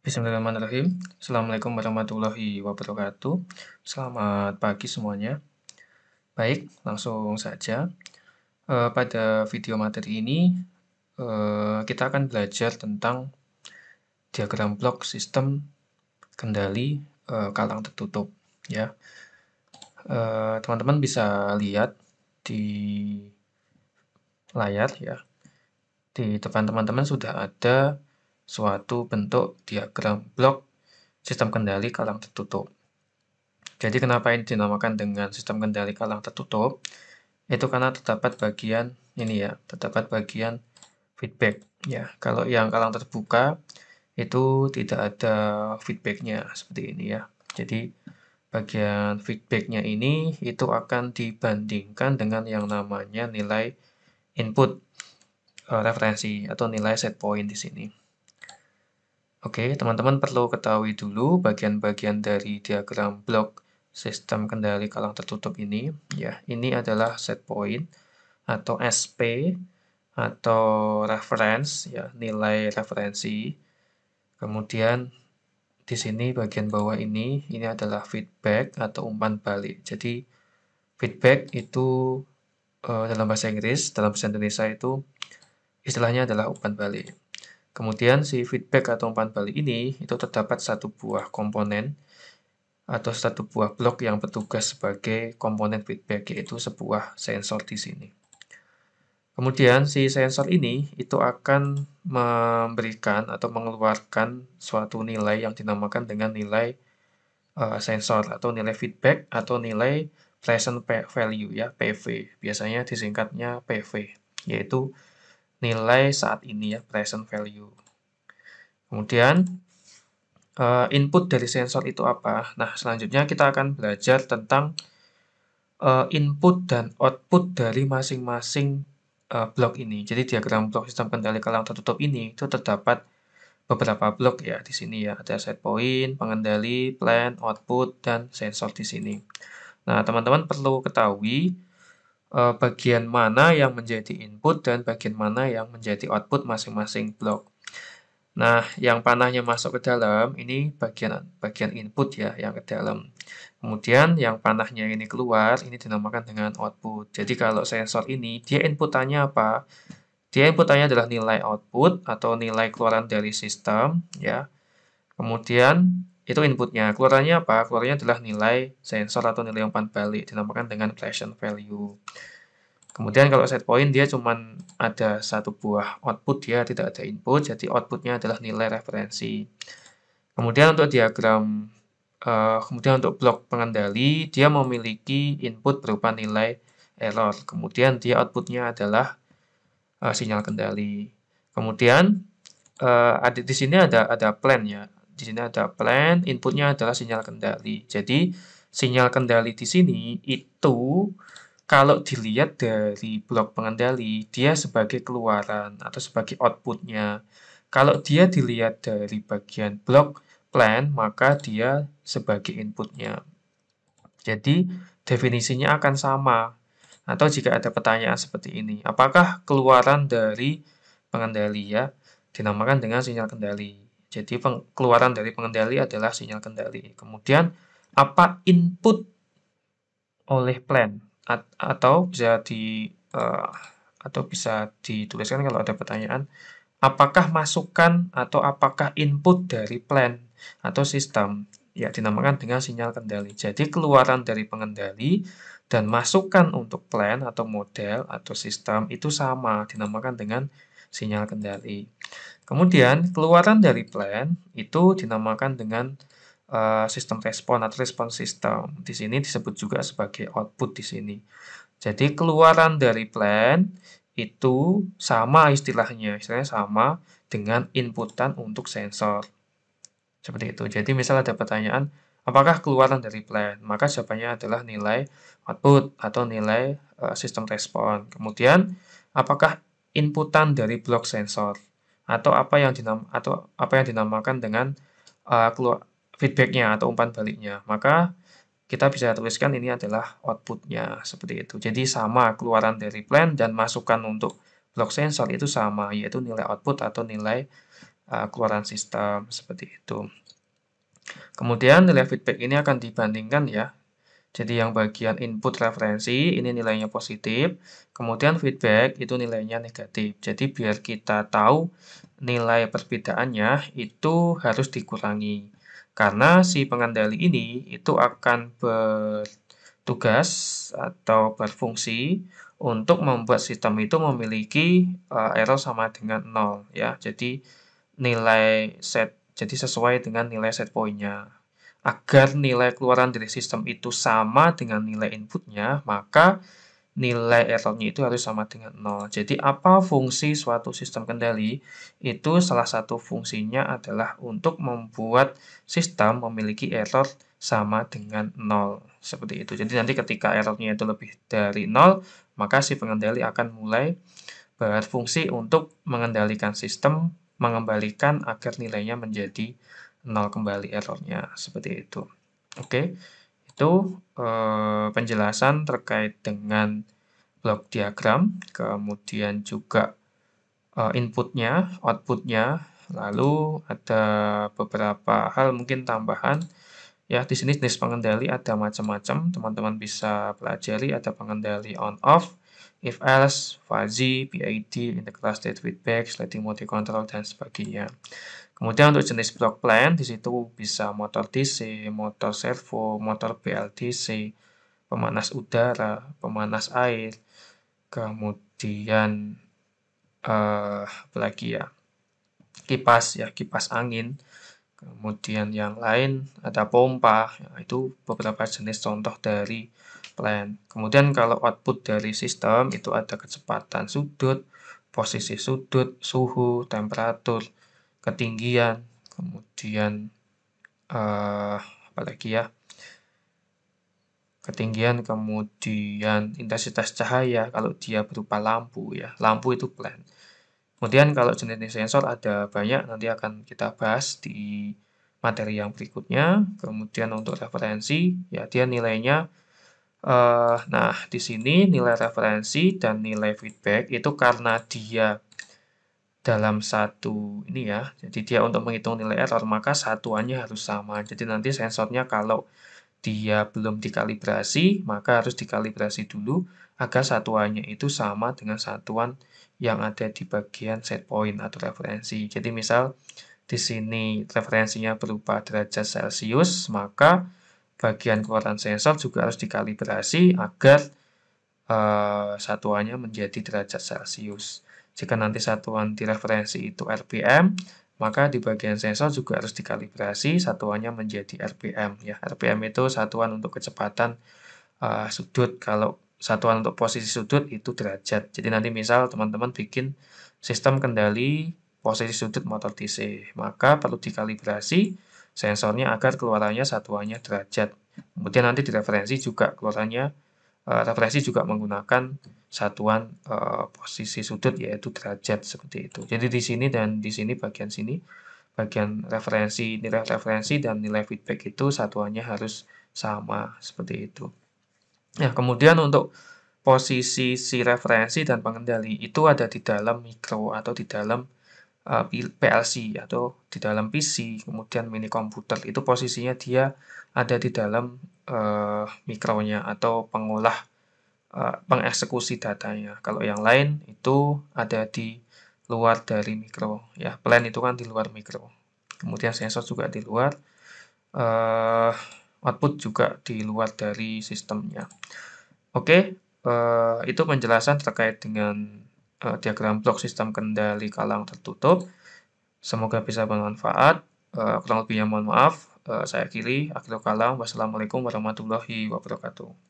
Bismillahirrahmanirrahim. Assalamualaikum warahmatullahi wabarakatuh. Selamat pagi semuanya. Baik, langsung saja. E, pada video materi ini, e, kita akan belajar tentang diagram blok sistem kendali e, kalang tertutup. Ya, teman-teman bisa lihat di layar ya. Di depan teman-teman sudah ada suatu bentuk diagram blok sistem kendali kalang tertutup. Jadi kenapa ini dinamakan dengan sistem kendali kalang tertutup? Itu karena terdapat bagian ini ya, terdapat bagian feedback ya. Kalau yang kalang terbuka itu tidak ada feedbacknya seperti ini ya. Jadi bagian feedbacknya ini itu akan dibandingkan dengan yang namanya nilai input eh, referensi atau nilai set point di sini. Oke, teman-teman perlu ketahui dulu bagian-bagian dari diagram blok sistem kendali kalang tertutup ini. Ya, ini adalah set point atau SP atau reference ya, nilai referensi. Kemudian di sini bagian bawah ini ini adalah feedback atau umpan balik. Jadi feedback itu eh, dalam bahasa Inggris, dalam bahasa Indonesia itu istilahnya adalah umpan balik. Kemudian si feedback atau umpan balik ini itu terdapat satu buah komponen atau satu buah blok yang bertugas sebagai komponen feedback yaitu sebuah sensor di sini. Kemudian si sensor ini itu akan memberikan atau mengeluarkan suatu nilai yang dinamakan dengan nilai uh, sensor atau nilai feedback atau nilai present value ya PV. Biasanya disingkatnya PV yaitu nilai saat ini ya, present value. Kemudian eh, input dari sensor itu apa? Nah, selanjutnya kita akan belajar tentang eh, input dan output dari masing-masing eh, blok ini. Jadi diagram blok sistem kendali kalang tertutup ini itu terdapat beberapa blok ya di sini ya. Ada set point, pengendali, plan, output, dan sensor di sini. Nah, teman-teman perlu ketahui Eh, bagian mana yang menjadi input dan bagian mana yang menjadi output masing-masing blok. Nah, yang panahnya masuk ke dalam ini bagian bagian input ya yang ke dalam. Kemudian yang panahnya ini keluar ini dinamakan dengan output. Jadi kalau sensor ini dia inputannya apa? Dia inputannya adalah nilai output atau nilai keluaran dari sistem ya. Kemudian itu inputnya. keluarnya apa? Keluarnya adalah nilai sensor atau nilai umpan balik dinamakan dengan pressure value. Kemudian kalau set point dia cuma ada satu buah output dia ya, tidak ada input, jadi outputnya adalah nilai referensi. Kemudian untuk diagram, uh, kemudian untuk blok pengendali dia memiliki input berupa nilai error. Kemudian dia outputnya adalah uh, sinyal kendali. Kemudian uh, di sini ada ada plan ya, di sini ada plan, inputnya adalah sinyal kendali. Jadi sinyal kendali di sini itu kalau dilihat dari blok pengendali, dia sebagai keluaran atau sebagai outputnya. Kalau dia dilihat dari bagian blok plan, maka dia sebagai inputnya. Jadi, definisinya akan sama. Atau jika ada pertanyaan seperti ini, apakah keluaran dari pengendali ya dinamakan dengan sinyal kendali? Jadi keluaran dari pengendali adalah sinyal kendali. Kemudian apa input oleh plan At atau bisa di uh, atau bisa dituliskan kalau ada pertanyaan apakah masukan atau apakah input dari plan atau sistem ya dinamakan dengan sinyal kendali. Jadi keluaran dari pengendali dan masukan untuk plan atau model atau sistem itu sama dinamakan dengan sinyal kendali. Kemudian keluaran dari plan itu dinamakan dengan uh, sistem respon atau respon sistem. Di sini disebut juga sebagai output di sini. Jadi keluaran dari plan itu sama istilahnya, istilahnya sama dengan inputan untuk sensor. Seperti itu. Jadi misal ada pertanyaan, apakah keluaran dari plan? Maka jawabannya adalah nilai output atau nilai uh, sistem respon. Kemudian, apakah inputan dari blok sensor? atau apa yang dinam atau apa yang dinamakan dengan uh, keluar feedbacknya atau umpan baliknya maka kita bisa tuliskan ini adalah outputnya seperti itu jadi sama keluaran dari plan dan masukan untuk block sensor itu sama yaitu nilai output atau nilai uh, keluaran sistem seperti itu kemudian nilai feedback ini akan dibandingkan ya jadi yang bagian input referensi ini nilainya positif, kemudian feedback itu nilainya negatif. Jadi biar kita tahu nilai perbedaannya itu harus dikurangi. Karena si pengendali ini itu akan bertugas atau berfungsi untuk membuat sistem itu memiliki uh, error sama dengan 0 ya. Jadi nilai set jadi sesuai dengan nilai set point-nya agar nilai keluaran dari sistem itu sama dengan nilai inputnya, maka nilai errornya itu harus sama dengan 0. Jadi apa fungsi suatu sistem kendali? Itu salah satu fungsinya adalah untuk membuat sistem memiliki error sama dengan 0. Seperti itu. Jadi nanti ketika errornya itu lebih dari 0, maka si pengendali akan mulai berfungsi untuk mengendalikan sistem, mengembalikan agar nilainya menjadi nol kembali errornya seperti itu. Oke, itu eh, penjelasan terkait dengan blok diagram, kemudian juga eh, inputnya, outputnya, lalu ada beberapa hal mungkin tambahan. Ya, di sini jenis pengendali ada macam-macam, teman-teman bisa pelajari, ada pengendali on-off, if else, fuzzy, PID, integrated feedback, sliding control, dan sebagainya. Kemudian untuk jenis block plan, di situ bisa motor DC, motor servo, motor BLDC, pemanas udara, pemanas air, kemudian eh, lagi ya, kipas ya, kipas angin, kemudian yang lain ada pompa, ya, itu beberapa jenis contoh dari plan. Kemudian kalau output dari sistem itu ada kecepatan sudut, posisi sudut, suhu, temperatur, ketinggian, kemudian uh, apa lagi ya? Ketinggian, kemudian intensitas cahaya kalau dia berupa lampu ya. Lampu itu plan. Kemudian kalau jenis sensor ada banyak nanti akan kita bahas di materi yang berikutnya. Kemudian untuk referensi, ya dia nilainya Uh, nah, di sini nilai referensi dan nilai feedback itu karena dia dalam satu ini ya, jadi dia untuk menghitung nilai error maka satuannya harus sama. Jadi nanti sensornya kalau dia belum dikalibrasi maka harus dikalibrasi dulu agar satuannya itu sama dengan satuan yang ada di bagian set point atau referensi. Jadi misal di sini referensinya berupa derajat Celcius maka bagian keluaran sensor juga harus dikalibrasi agar e, satuannya menjadi derajat Celcius. Jika nanti satuan di referensi itu RPM, maka di bagian sensor juga harus dikalibrasi satuannya menjadi RPM ya. RPM itu satuan untuk kecepatan e, sudut. Kalau satuan untuk posisi sudut itu derajat. Jadi nanti misal teman-teman bikin sistem kendali posisi sudut motor DC, maka perlu dikalibrasi sensornya agar keluarannya satuannya derajat. Kemudian nanti di referensi juga keluarannya uh, referensi juga menggunakan satuan uh, posisi sudut yaitu derajat seperti itu. Jadi di sini dan di sini bagian sini bagian referensi nilai referensi dan nilai feedback itu satuannya harus sama seperti itu. Nah, kemudian untuk posisi si referensi dan pengendali itu ada di dalam mikro atau di dalam Eh, PLC atau di dalam PC, kemudian mini komputer itu posisinya dia ada di dalam uh, mikronya atau pengolah uh, pengeksekusi datanya. Kalau yang lain itu ada di luar dari mikro, ya plan itu kan di luar mikro. Kemudian sensor juga di luar, uh, output juga di luar dari sistemnya. Oke, okay, uh, itu penjelasan terkait dengan uh, diagram blok sistem kendali kalang tertutup. Semoga bisa bermanfaat. Uh, kurang lebihnya mohon maaf. Uh, saya Kiri, akhir kalang. Wassalamualaikum warahmatullahi wabarakatuh.